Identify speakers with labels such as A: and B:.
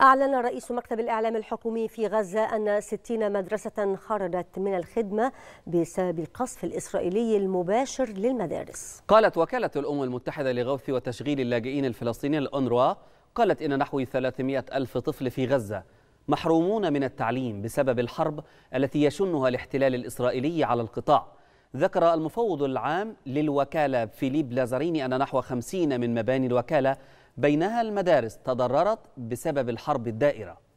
A: أعلن رئيس مكتب الإعلام الحكومي في غزة أن 60 مدرسة خرجت من الخدمة بسبب القصف الإسرائيلي المباشر للمدارس.
B: قالت وكالة الأمم المتحدة لغوث وتشغيل اللاجئين الفلسطينيين الأونروا قالت إن نحو 300 ألف طفل في غزة محرومون من التعليم بسبب الحرب التي يشنها الاحتلال الإسرائيلي على القطاع ذكر المفوض العام للوكالة فيليب لازاريني أن نحو 50 من مباني الوكالة بينها المدارس تضررت بسبب الحرب الدائرة